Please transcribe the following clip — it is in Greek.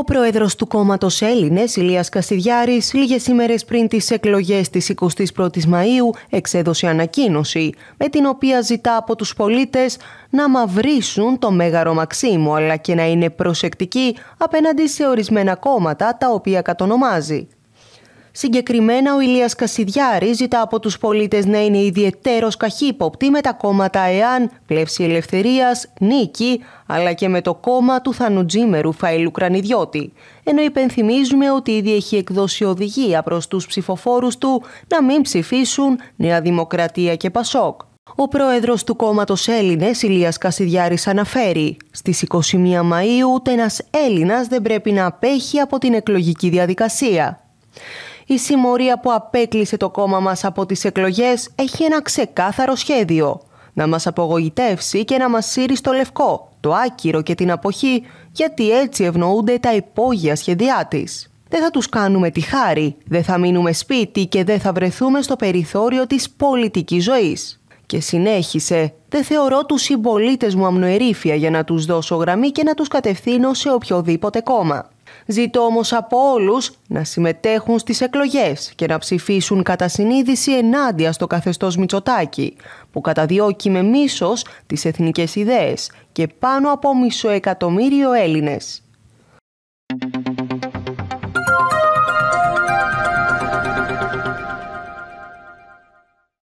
Ο πρόεδρος του κόμματος Έλληνες, Ηλίας Κασιδιάρης, λίγες ημέρες πριν τις εκλογές της 21η Μαου, εξέδωσε ανακοίνωση, με την οποία ζητά από τους πολίτες να μαυρίσουν το μέγαρο Μαξίμου, αλλά και να είναι προσεκτικοί απέναντι σε ορισμένα κόμματα τα οποία κατονομάζει. Συγκεκριμένα, ο Ηλίας Κασιδιάρη ζητά από τους πολίτες να είναι ιδιαιτέρως καχύποπτοι με τα κόμματα ΕΑΝ, Πλεύση Ελευθερίας, Νίκη, αλλά και με το κόμμα του Θανουτζήμερου Φαΐλου Κρανιδιώτη. Ενώ υπενθυμίζουμε ότι ήδη έχει εκδώσει οδηγία προς τους ψηφοφόρους του να μην ψηφίσουν Νέα Δημοκρατία και Πασόκ. Ο πρόεδρος του κόμματος Έλληνες, Ηλίας Κασιδιάρης, αναφέρει: Στις 21 Μαου, ούτε ένας Έλληνας δεν πρέπει να απέχει από την εκλογική διαδικασία. Η συμμορία που απέκλεισε το κόμμα μας από τις εκλογές έχει ένα ξεκάθαρο σχέδιο. Να μας απογοητεύσει και να μας σύρει στο λευκό, το άκυρο και την αποχή, γιατί έτσι ευνοούνται τα υπόγεια σχέδιά της. Δεν θα τους κάνουμε τη χάρη, δεν θα μείνουμε σπίτι και δεν θα βρεθούμε στο περιθώριο της πολιτικής ζωής. Και συνέχισε, δεν θεωρώ τους συμπολίτες μου αμνοερήφια για να τους δώσω γραμμή και να τους κατευθύνω σε οποιοδήποτε κόμμα. Ζητώ όμως από όλους να συμμετέχουν στις εκλογές και να ψηφίσουν κατά συνείδηση ενάντια στο καθεστώς Μητσοτάκη, που καταδιώκει με μίσος τις εθνικές ιδέες και πάνω από εκατομμύριο Έλληνες.